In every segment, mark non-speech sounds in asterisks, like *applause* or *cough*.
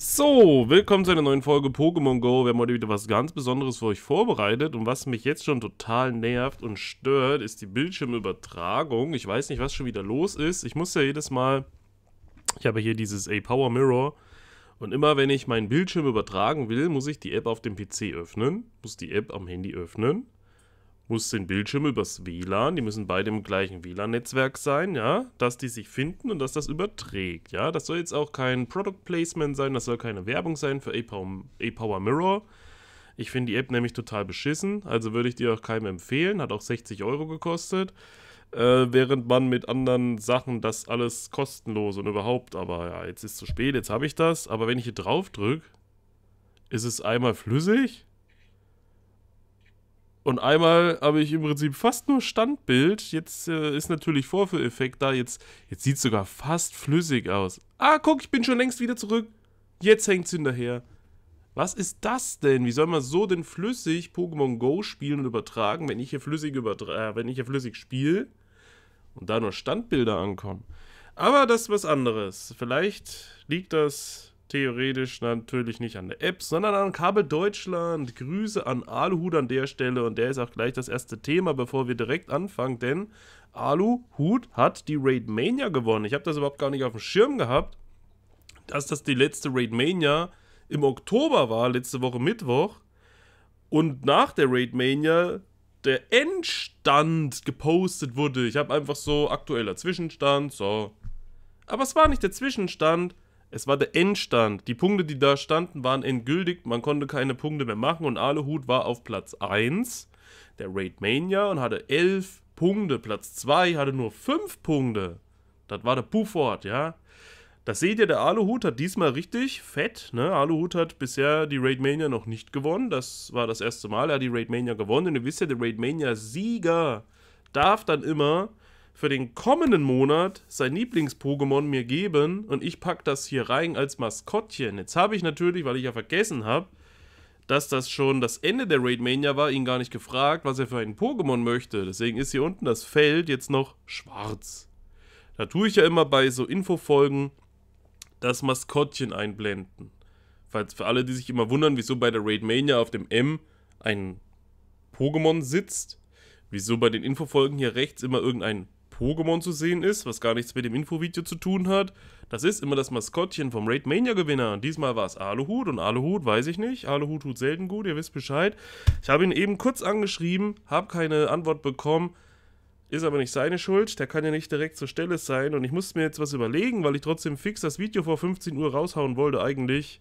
So, willkommen zu einer neuen Folge Pokémon Go. Wir haben heute wieder was ganz Besonderes für euch vorbereitet und was mich jetzt schon total nervt und stört, ist die Bildschirmübertragung. Ich weiß nicht, was schon wieder los ist. Ich muss ja jedes Mal, ich habe hier dieses A-Power Mirror und immer wenn ich meinen Bildschirm übertragen will, muss ich die App auf dem PC öffnen, muss die App am Handy öffnen muss den Bildschirm übers WLAN, die müssen beide im gleichen WLAN-Netzwerk sein, ja, dass die sich finden und dass das überträgt, ja. Das soll jetzt auch kein Product Placement sein, das soll keine Werbung sein für A-Power Mirror. Ich finde die App nämlich total beschissen, also würde ich dir auch keinem empfehlen, hat auch 60 Euro gekostet. Äh, während man mit anderen Sachen das alles kostenlos und überhaupt, aber ja, jetzt ist zu spät, jetzt habe ich das. Aber wenn ich hier drauf drücke, ist es einmal flüssig und einmal habe ich im Prinzip fast nur Standbild. Jetzt äh, ist natürlich Vorführeffekt da. Jetzt, jetzt sieht es sogar fast flüssig aus. Ah, guck, ich bin schon längst wieder zurück. Jetzt hängt es hinterher. Was ist das denn? Wie soll man so denn flüssig Pokémon Go spielen und übertragen, wenn ich hier flüssig, äh, wenn ich hier flüssig spiele und da nur Standbilder ankommen? Aber das ist was anderes. Vielleicht liegt das theoretisch natürlich nicht an der App, sondern an Kabel Deutschland. Grüße an Aluhut an der Stelle und der ist auch gleich das erste Thema, bevor wir direkt anfangen, denn Aluhut hat die Raid Mania gewonnen. Ich habe das überhaupt gar nicht auf dem Schirm gehabt, dass das die letzte Raid Mania im Oktober war, letzte Woche Mittwoch. Und nach der Raid Mania der Endstand gepostet wurde. Ich habe einfach so aktueller Zwischenstand, so. Aber es war nicht der Zwischenstand, es war der Endstand. Die Punkte, die da standen, waren endgültig. Man konnte keine Punkte mehr machen. Und Alehut war auf Platz 1 der Raid Mania und hatte 11 Punkte. Platz 2 hatte nur 5 Punkte. Das war der Buford, ja. Das seht ihr, der Aluhut hat diesmal richtig fett. Ne? Aluhut hat bisher die Raidmania noch nicht gewonnen. Das war das erste Mal, er hat die Raidmania gewonnen. Und ihr wisst ja, der Raidmania-Sieger darf dann immer für den kommenden Monat sein Lieblings-Pokémon mir geben und ich packe das hier rein als Maskottchen. Jetzt habe ich natürlich, weil ich ja vergessen habe, dass das schon das Ende der Raidmania war, ihn gar nicht gefragt, was er für ein Pokémon möchte. Deswegen ist hier unten das Feld jetzt noch schwarz. Da tue ich ja immer bei so Infofolgen das Maskottchen einblenden. Falls für alle, die sich immer wundern, wieso bei der Raidmania auf dem M ein Pokémon sitzt, wieso bei den Infofolgen hier rechts immer irgendein Pokémon zu sehen ist, was gar nichts mit dem Infovideo zu tun hat. Das ist immer das Maskottchen vom Raid Mania Gewinner. diesmal war es Aluhut und Aluhut weiß ich nicht. Aluhut tut selten gut, ihr wisst Bescheid. Ich habe ihn eben kurz angeschrieben, habe keine Antwort bekommen. Ist aber nicht seine Schuld, der kann ja nicht direkt zur Stelle sein und ich musste mir jetzt was überlegen, weil ich trotzdem fix das Video vor 15 Uhr raushauen wollte eigentlich.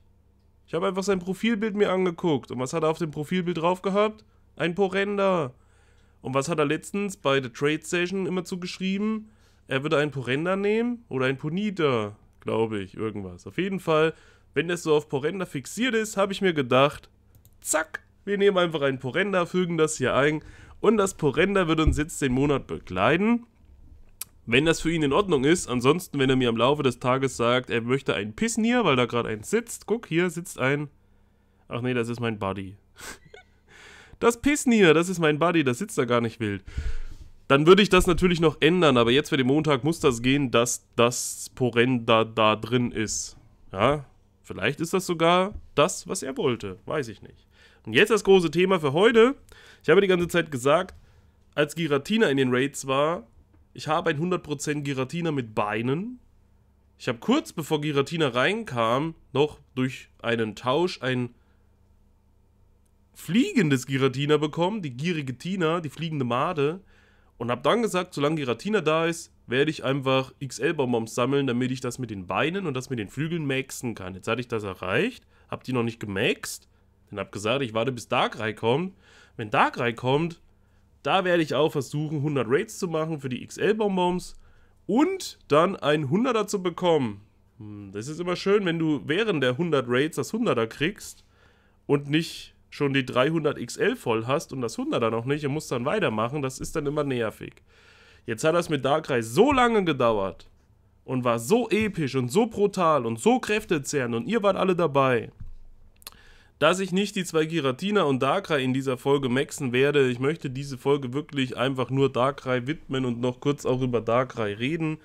Ich habe einfach sein Profilbild mir angeguckt und was hat er auf dem Profilbild drauf gehabt? Ein Porender. Und was hat er letztens bei der Trade Station immer zugeschrieben? Er würde einen Porenda nehmen oder einen Ponita, glaube ich, irgendwas. Auf jeden Fall, wenn das so auf Porenda fixiert ist, habe ich mir gedacht, zack, wir nehmen einfach einen Porenda, fügen das hier ein und das Porenda wird uns jetzt den Monat begleiten. Wenn das für ihn in Ordnung ist, ansonsten, wenn er mir am Laufe des Tages sagt, er möchte einen Pissen hier, weil da gerade ein sitzt, guck, hier sitzt ein. Ach nee, das ist mein Buddy. *laughs* das Pissen hier, das ist mein Buddy, das sitzt da gar nicht wild. Dann würde ich das natürlich noch ändern, aber jetzt für den Montag muss das gehen, dass das Poren da, da drin ist. Ja, vielleicht ist das sogar das, was er wollte, weiß ich nicht. Und jetzt das große Thema für heute. Ich habe die ganze Zeit gesagt, als Giratina in den Raids war, ich habe ein 100% Giratina mit Beinen. Ich habe kurz bevor Giratina reinkam, noch durch einen Tausch ein fliegendes Giratina bekommen, die gierige Tina, die fliegende Made. Und habe dann gesagt, solange Giratina da ist, werde ich einfach XL-Bonbons sammeln, damit ich das mit den Beinen und das mit den Flügeln maxen kann. Jetzt hatte ich das erreicht, habe die noch nicht gemaxt. Dann habe gesagt, ich warte bis Darkrai kommt. Wenn Darkrai kommt, da werde ich auch versuchen, 100 Raids zu machen für die XL-Bonbons und dann ein 100er zu bekommen. Hm, das ist immer schön, wenn du während der 100 Raids das 100er kriegst und nicht schon die 300 XL voll hast und das 100er noch nicht und musst dann weitermachen, das ist dann immer nervig. Jetzt hat das mit Darkrai so lange gedauert und war so episch und so brutal und so kräftezehrend und ihr wart alle dabei, dass ich nicht die zwei Giratina und Darkrai in dieser Folge maxen werde. Ich möchte diese Folge wirklich einfach nur Darkrai widmen und noch kurz auch über Darkrai reden.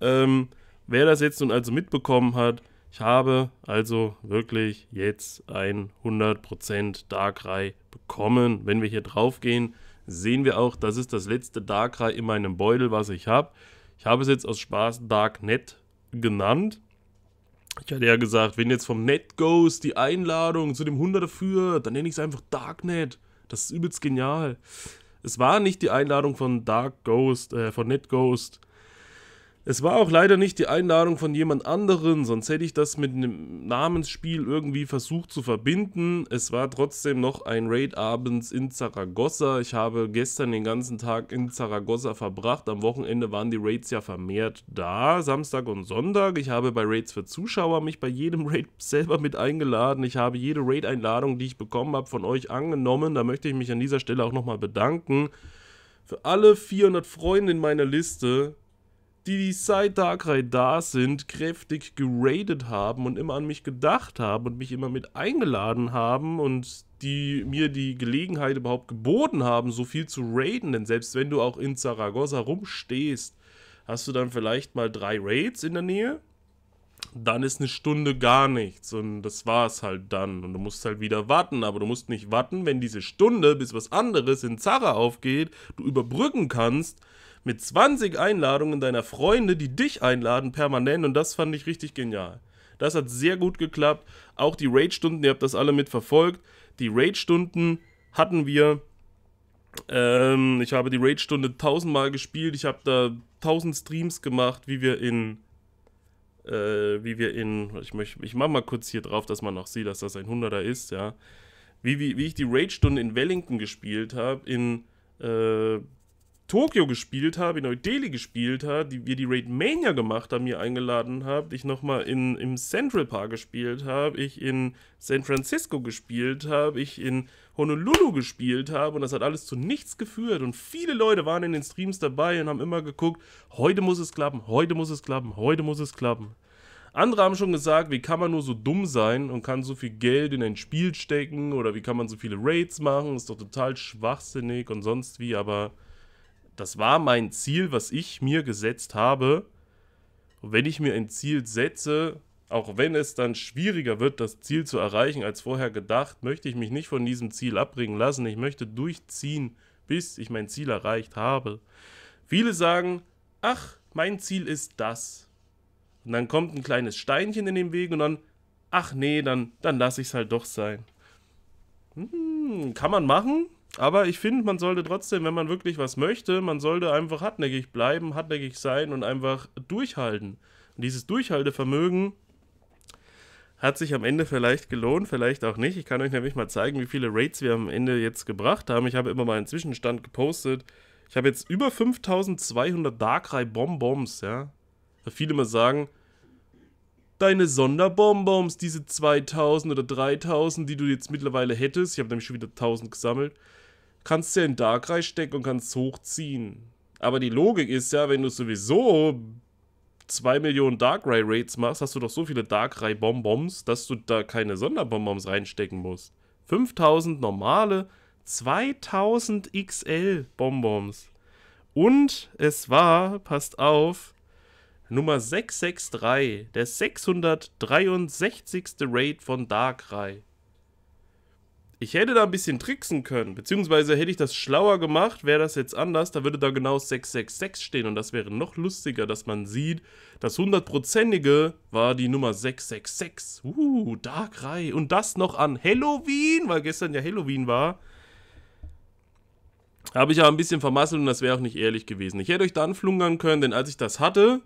Ähm, wer das jetzt nun also mitbekommen hat, ich habe also wirklich jetzt ein 100% Darkrai bekommen. Wenn wir hier drauf gehen, sehen wir auch, das ist das letzte Darkrai in meinem Beutel, was ich habe. Ich habe es jetzt aus Spaß Darknet genannt. Ich hatte ja gesagt, wenn jetzt vom NetGhost die Einladung zu dem 100er führt, dann nenne ich es einfach Darknet. Das ist übelst genial. Es war nicht die Einladung von Dark Ghost, äh, von NetGhost es war auch leider nicht die Einladung von jemand anderen, sonst hätte ich das mit einem Namensspiel irgendwie versucht zu verbinden. Es war trotzdem noch ein Raid abends in Zaragoza. Ich habe gestern den ganzen Tag in Zaragoza verbracht. Am Wochenende waren die Raids ja vermehrt da, Samstag und Sonntag. Ich habe bei Raids für Zuschauer mich bei jedem *laughs* Raid selber mit eingeladen. Ich habe jede Raid-Einladung, die ich bekommen habe, von euch angenommen. Da möchte ich mich an dieser Stelle auch nochmal bedanken. Für alle 400 Freunde in meiner Liste, die die seit Darkrai da sind, kräftig geradet haben und immer an mich gedacht haben und mich immer mit eingeladen haben und die mir die Gelegenheit überhaupt geboten haben, so viel zu raiden. Denn selbst wenn du auch in Zaragoza rumstehst, hast du dann vielleicht mal drei Raids in der Nähe. Dann ist eine Stunde gar nichts und das war es halt dann. Und du musst halt wieder warten, aber du musst nicht warten, wenn diese Stunde, bis was anderes in Zara aufgeht, du überbrücken kannst, mit 20 Einladungen deiner Freunde, die dich einladen permanent und das fand ich richtig genial. Das hat sehr gut geklappt. Auch die Raid-Stunden, ihr habt das alle mitverfolgt. Die Raid-Stunden hatten wir. Ähm, ich habe die Raid-Stunde tausendmal gespielt. Ich habe da tausend Streams gemacht, wie wir in. Äh, wie wir in. Ich, möchte, ich mache mal kurz hier drauf, dass man auch sieht, dass das ein Hunderter ist, ja. Wie, wie, wie ich die Raid-Stunde in Wellington gespielt habe, in. Äh, Tokio gespielt habe, in Neu-Delhi gespielt habe, die, wir die Raid Mania gemacht haben, mir eingeladen habe, ich nochmal im Central Park gespielt habe, ich in San Francisco gespielt habe, ich in Honolulu gespielt habe und das hat alles zu nichts geführt und viele Leute waren in den Streams dabei und haben immer geguckt, heute muss es klappen, heute muss es klappen, heute muss es klappen. Andere haben schon gesagt, wie kann man nur so dumm sein und kann so viel Geld in ein Spiel stecken oder wie kann man so viele Raids machen, ist doch total schwachsinnig und sonst wie, aber das war mein Ziel, was ich mir gesetzt habe. Und wenn ich mir ein Ziel setze, auch wenn es dann schwieriger wird, das Ziel zu erreichen als vorher gedacht, möchte ich mich nicht von diesem Ziel abbringen lassen. Ich möchte durchziehen, bis ich mein Ziel erreicht habe. Viele sagen, ach, mein Ziel ist das. Und dann kommt ein kleines Steinchen in den Weg und dann, ach nee, dann, dann lasse ich es halt doch sein. Hm, kann man machen, aber ich finde, man sollte trotzdem, wenn man wirklich was möchte, man sollte einfach hartnäckig bleiben, hartnäckig sein und einfach durchhalten. Und dieses Durchhaltevermögen hat sich am Ende vielleicht gelohnt, vielleicht auch nicht. Ich kann euch nämlich mal zeigen, wie viele Raids wir am Ende jetzt gebracht haben. Ich habe immer mal einen Zwischenstand gepostet. Ich habe jetzt über 5200 Darkrai Bonbons, ja. Weil viele immer sagen, deine Sonderbonbons, diese 2000 oder 3000, die du jetzt mittlerweile hättest. Ich habe nämlich schon wieder 1000 gesammelt kannst du ja in Dark reinstecken und kannst hochziehen. Aber die Logik ist ja, wenn du sowieso 2 Millionen Darkrai Raids machst, hast du doch so viele Darkrai Bonbons, dass du da keine Sonderbonbons reinstecken musst. 5000 normale, 2000 XL Bonbons. Und es war, passt auf, Nummer 663, der 663. Raid von Darkrai. Ich hätte da ein bisschen tricksen können, beziehungsweise hätte ich das schlauer gemacht, wäre das jetzt anders, da würde da genau 666 stehen und das wäre noch lustiger, dass man sieht, das hundertprozentige war die Nummer 666. Uh, Darkrai. Und das noch an Halloween, weil gestern ja Halloween war. Habe ich ja ein bisschen vermasselt und das wäre auch nicht ehrlich gewesen. Ich hätte euch da anflungern können, denn als ich das hatte,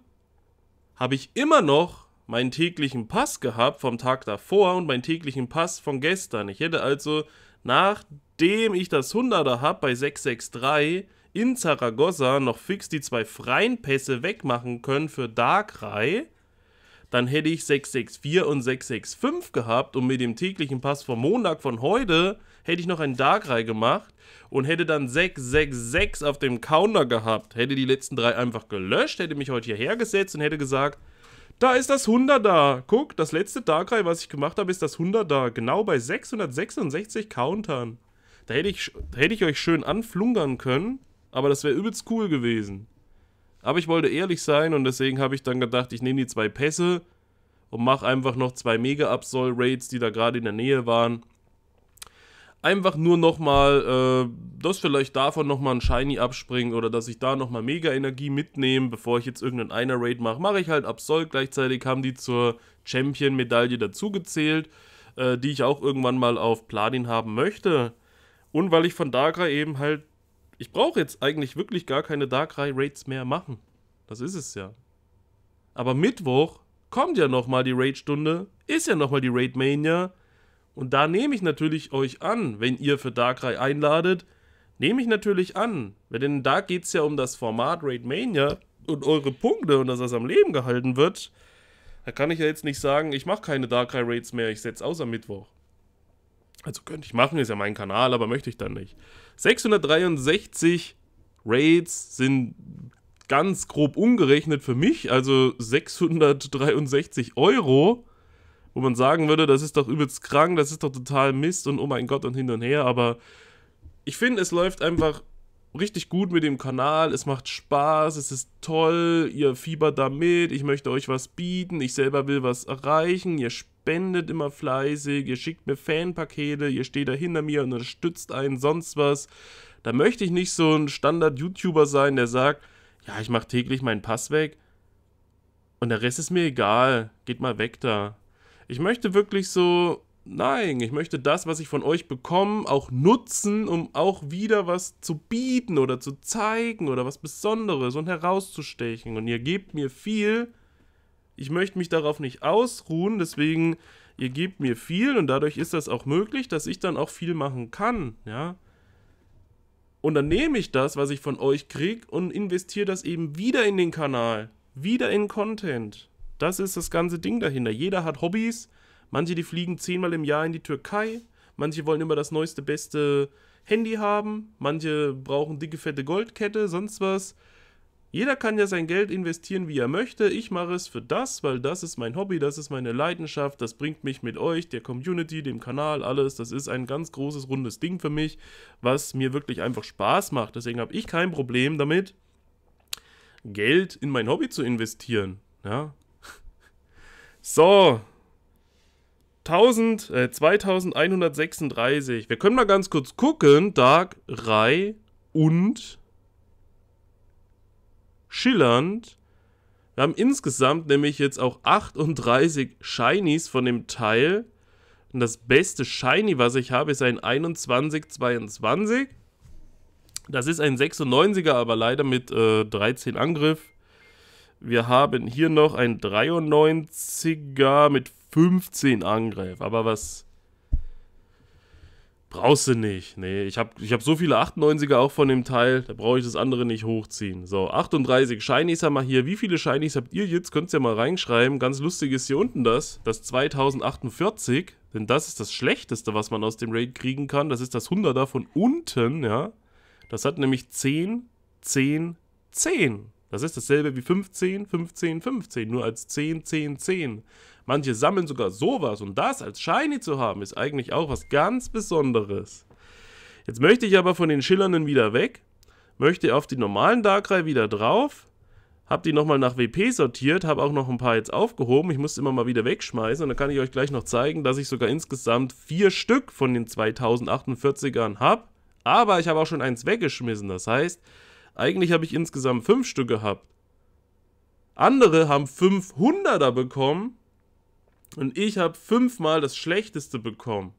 habe ich immer noch meinen täglichen Pass gehabt vom Tag davor und meinen täglichen Pass von gestern. Ich hätte also, nachdem ich das 100er habe bei 663 in Zaragoza, noch fix die zwei freien Pässe wegmachen können für Darkrai. Dann hätte ich 664 und 665 gehabt und mit dem täglichen Pass vom Montag von heute hätte ich noch einen Darkrai gemacht und hätte dann 666 auf dem Counter gehabt. Hätte die letzten drei einfach gelöscht, hätte mich heute hierher gesetzt und hätte gesagt, da ist das 100 da. Guck, das letzte Darkrai, was ich gemacht habe, ist das 100 da. Genau bei 666 Countern. Da hätte ich, hätte ich euch schön anflungern können, aber das wäre übelst cool gewesen. Aber ich wollte ehrlich sein und deswegen habe ich dann gedacht, ich nehme die zwei Pässe und mache einfach noch zwei Mega-Absol-Raids, die da gerade in der Nähe waren einfach nur nochmal, äh, dass vielleicht davon nochmal ein Shiny abspringt oder dass ich da nochmal Mega-Energie mitnehme, bevor ich jetzt irgendeinen Einer-Raid mache, mache ich halt Absol. Gleichzeitig haben die zur Champion-Medaille dazugezählt, äh, die ich auch irgendwann mal auf Platin haben möchte. Und weil ich von Darkrai eben halt, ich brauche jetzt eigentlich wirklich gar keine Darkrai-Raids mehr machen. Das ist es ja. Aber Mittwoch kommt ja nochmal die Raid-Stunde, ist ja nochmal die Raid-Mania und da nehme ich natürlich euch an, wenn ihr für Darkrai einladet, nehme ich natürlich an. weil Denn da geht es ja um das Format Raid Mania und eure Punkte und dass das am Leben gehalten wird. Da kann ich ja jetzt nicht sagen, ich mache keine Darkrai Raids mehr, ich setze aus am Mittwoch. Also könnte ich machen, ist ja mein Kanal, aber möchte ich dann nicht. 663 Raids sind ganz grob umgerechnet für mich, also 663 Euro wo man sagen würde, das ist doch übelst krank, das ist doch total Mist und oh mein Gott und hin und her, aber ich finde, es läuft einfach richtig gut mit dem Kanal, es macht Spaß, es ist toll, ihr fiebert damit, ich möchte euch was bieten, ich selber will was erreichen, ihr spendet immer fleißig, ihr schickt mir Fanpakete, ihr steht da hinter mir und unterstützt einen, sonst was. Da möchte ich nicht so ein Standard-YouTuber sein, der sagt, ja, ich mache täglich meinen Pass weg und der Rest ist mir egal, geht mal weg da. Ich möchte wirklich so, nein, ich möchte das, was ich von euch bekomme, auch nutzen, um auch wieder was zu bieten oder zu zeigen oder was Besonderes und herauszustechen. Und ihr gebt mir viel. Ich möchte mich darauf nicht ausruhen, deswegen, ihr gebt mir viel und dadurch ist das auch möglich, dass ich dann auch viel machen kann, ja. Und dann nehme ich das, was ich von euch kriege und investiere das eben wieder in den Kanal, wieder in Content. Das ist das ganze Ding dahinter. Jeder hat Hobbys. Manche, die fliegen zehnmal im Jahr in die Türkei. Manche wollen immer das neueste, beste Handy haben. Manche brauchen dicke, fette Goldkette, sonst was. Jeder kann ja sein Geld investieren, wie er möchte. Ich mache es für das, weil das ist mein Hobby, das ist meine Leidenschaft, das bringt mich mit euch, der Community, dem Kanal, alles. Das ist ein ganz großes, rundes Ding für mich, was mir wirklich einfach Spaß macht. Deswegen habe ich kein Problem damit, Geld in mein Hobby zu investieren. Ja, so. 1000, äh, 2136. Wir können mal ganz kurz gucken. Dark, Rai und Schillernd. Wir haben insgesamt nämlich jetzt auch 38 Shinies von dem Teil. Und das beste Shiny, was ich habe, ist ein 2122. Das ist ein 96er, aber leider mit äh, 13 Angriff. Wir haben hier noch ein 93er mit 15 Angriff. Aber was brauchst du nicht. Nee, ich habe ich hab so viele 98er auch von dem Teil, da brauche ich das andere nicht hochziehen. So, 38 Shinies haben wir hier. Wie viele Shinies habt ihr jetzt? Könnt ihr ja mal reinschreiben. Ganz lustig ist hier unten das, das 2048. Denn das ist das Schlechteste, was man aus dem Raid kriegen kann. Das ist das 100er von unten, ja. Das hat nämlich 10, 10, 10. Das ist dasselbe wie 15, 15, 15, nur als 10, 10, 10. Manche sammeln sogar sowas und das als Shiny zu haben, ist eigentlich auch was ganz Besonderes. Jetzt möchte ich aber von den Schillernden wieder weg, möchte auf die normalen Darkrai wieder drauf, habe die nochmal nach WP sortiert, habe auch noch ein paar jetzt aufgehoben, ich musste immer mal wieder wegschmeißen und dann kann ich euch gleich noch zeigen, dass ich sogar insgesamt vier Stück von den 2048ern habe, aber ich habe auch schon eins weggeschmissen, das heißt, eigentlich habe ich insgesamt fünf Stück gehabt. Andere haben 500er bekommen und ich habe fünfmal das schlechteste bekommen.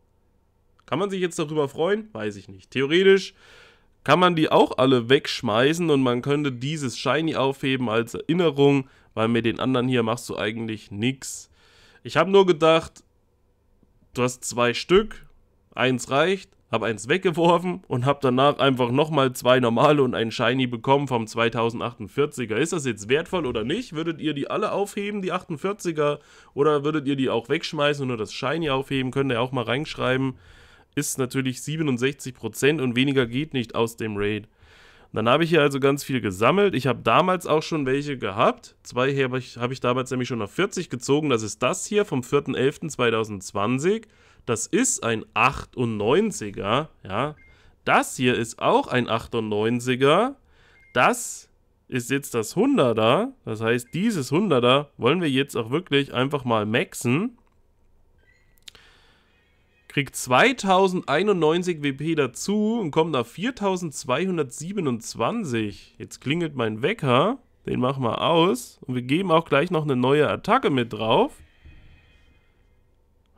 Kann man sich jetzt darüber freuen? Weiß ich nicht. Theoretisch kann man die auch alle wegschmeißen und man könnte dieses Shiny aufheben als Erinnerung, weil mit den anderen hier machst du eigentlich nichts. Ich habe nur gedacht, du hast zwei Stück, eins reicht, habe eins weggeworfen und habe danach einfach nochmal zwei normale und einen Shiny bekommen vom 2048er. Ist das jetzt wertvoll oder nicht? Würdet ihr die alle aufheben, die 48er? Oder würdet ihr die auch wegschmeißen und nur das Shiny aufheben? Könnt ihr auch mal reinschreiben. Ist natürlich 67% und weniger geht nicht aus dem Raid. Dann habe ich hier also ganz viel gesammelt. Ich habe damals auch schon welche gehabt. Zwei habe ich, hab ich damals nämlich schon auf 40 gezogen. Das ist das hier vom 4.11.2020. Das ist ein 98er, ja. Das hier ist auch ein 98er. Das ist jetzt das 100er. Das heißt, dieses 100er wollen wir jetzt auch wirklich einfach mal maxen. Kriegt 2091 WP dazu und kommt auf 4227. Jetzt klingelt mein Wecker. Den machen wir aus. Und wir geben auch gleich noch eine neue Attacke mit drauf.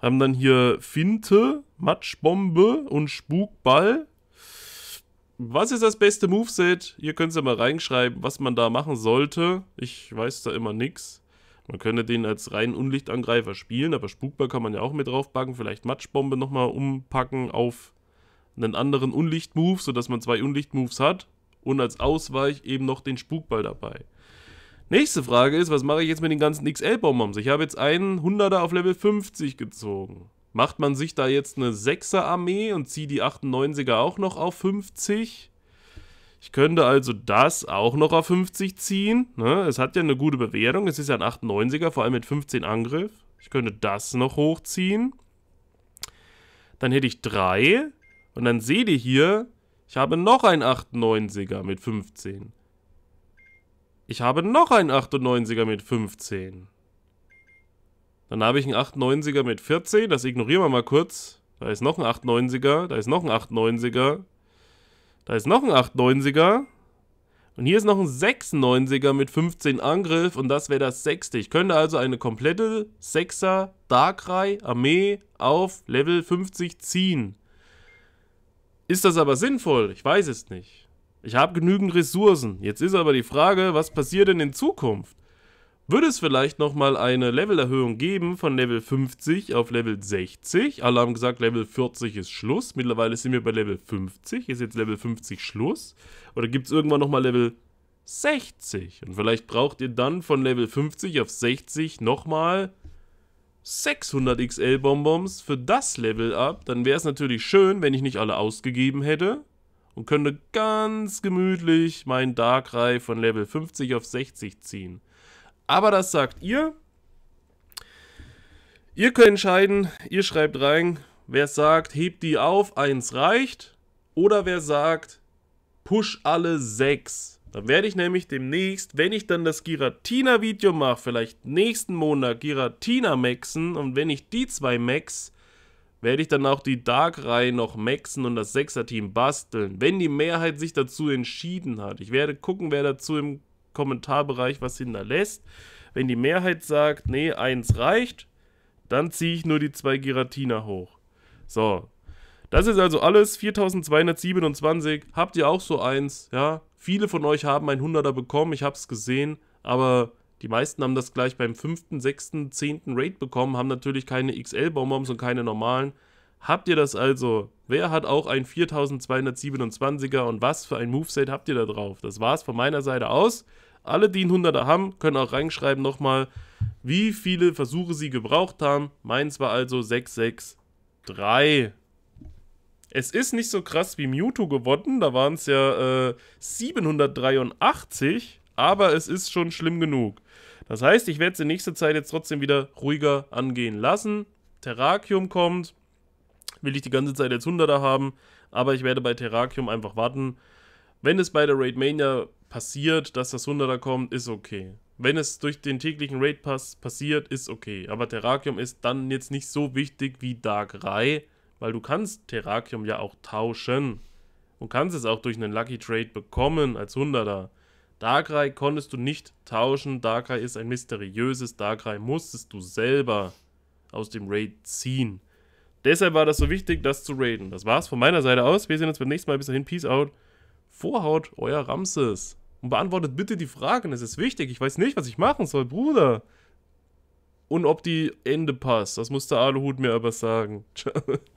Haben dann hier Finte, Matschbombe und Spukball. Was ist das beste Moveset? Ihr könnt es ja mal reinschreiben, was man da machen sollte. Ich weiß da immer nichts. Man könnte den als reinen Unlichtangreifer spielen, aber Spukball kann man ja auch mit draufpacken. Vielleicht Matschbombe nochmal umpacken auf einen anderen Unlichtmove, sodass man zwei Unlichtmoves hat. Und als Ausweich eben noch den Spukball dabei. Nächste Frage ist, was mache ich jetzt mit den ganzen XL-Bonbons? Ich habe jetzt einen 100er auf Level 50 gezogen. Macht man sich da jetzt eine 6er-Armee und zieht die 98er auch noch auf 50? Ich könnte also das auch noch auf 50 ziehen. Ne? Es hat ja eine gute Bewertung. Es ist ja ein 98er, vor allem mit 15 Angriff. Ich könnte das noch hochziehen. Dann hätte ich 3. Und dann seht ihr hier, ich habe noch einen 98er mit 15. Ich habe noch einen 98er mit 15. Dann habe ich einen 98er mit 14. Das ignorieren wir mal kurz. Da ist noch ein 890er. Da ist noch ein 890er. Da ist noch ein 890er. Und hier ist noch ein 96er mit 15 Angriff und das wäre das sechste. Ich könnte also eine komplette 6er Darkrai Armee auf Level 50 ziehen. Ist das aber sinnvoll? Ich weiß es nicht. Ich habe genügend Ressourcen. Jetzt ist aber die Frage, was passiert denn in Zukunft? Würde es vielleicht nochmal eine Levelerhöhung geben von Level 50 auf Level 60? Alle haben gesagt, Level 40 ist Schluss. Mittlerweile sind wir bei Level 50. Ist jetzt Level 50 Schluss? Oder gibt es irgendwann nochmal Level 60? Und vielleicht braucht ihr dann von Level 50 auf 60 nochmal 600 XL-Bonbons für das Level ab. Dann wäre es natürlich schön, wenn ich nicht alle ausgegeben hätte und könnte ganz gemütlich meinen Darkrai von Level 50 auf 60 ziehen. Aber das sagt ihr. Ihr könnt entscheiden, ihr schreibt rein, wer sagt, hebt die auf, eins reicht. Oder wer sagt, push alle sechs. Dann werde ich nämlich demnächst, wenn ich dann das Giratina-Video mache, vielleicht nächsten Monat Giratina maxen. Und wenn ich die zwei max, werde ich dann auch die Dark-Reihe noch maxen und das 6er-Team basteln, wenn die Mehrheit sich dazu entschieden hat. Ich werde gucken, wer dazu im Kommentarbereich was hinterlässt. Wenn die Mehrheit sagt, nee, eins reicht, dann ziehe ich nur die zwei Giratina hoch. So. Das ist also alles, 4227. Habt ihr auch so eins, ja? Viele von euch haben ein 100er bekommen, ich habe es gesehen, aber die meisten haben das gleich beim fünften, sechsten, zehnten Raid bekommen, haben natürlich keine xl Bombs und keine normalen. Habt ihr das also? Wer hat auch ein 4227er und was für ein Moveset habt ihr da drauf? Das war's von meiner Seite aus. Alle, die ein 100er haben, können auch reinschreiben nochmal, wie viele Versuche sie gebraucht haben. Meins war also 663. Es ist nicht so krass wie Mewtwo geworden, da waren es ja äh, 783, aber es ist schon schlimm genug. Das heißt, ich werde es in nächster Zeit jetzt trotzdem wieder ruhiger angehen lassen. Terrakium kommt, will ich die ganze Zeit als 100er haben, aber ich werde bei Terrakium einfach warten. Wenn es bei der Raid Mania passiert, dass das 100er kommt, ist okay. Wenn es durch den täglichen Raid Pass passiert, ist okay. Aber Terrakium ist dann jetzt nicht so wichtig wie Dark Rai, weil du kannst Terrakium ja auch tauschen und kannst es auch durch einen Lucky Trade bekommen als 100er. Darkrai konntest du nicht tauschen. Darkrai ist ein mysteriöses Darkrai. Musstest du selber aus dem Raid ziehen. Deshalb war das so wichtig, das zu raiden. Das war's von meiner Seite aus. Wir sehen uns beim nächsten Mal. Bis dahin, Peace out. Vorhaut, euer Ramses. Und beantwortet bitte die Fragen. Es ist wichtig. Ich weiß nicht, was ich machen soll, Bruder. Und ob die Ende passt. Das muss der Aluhut mir aber sagen. *laughs* Ciao.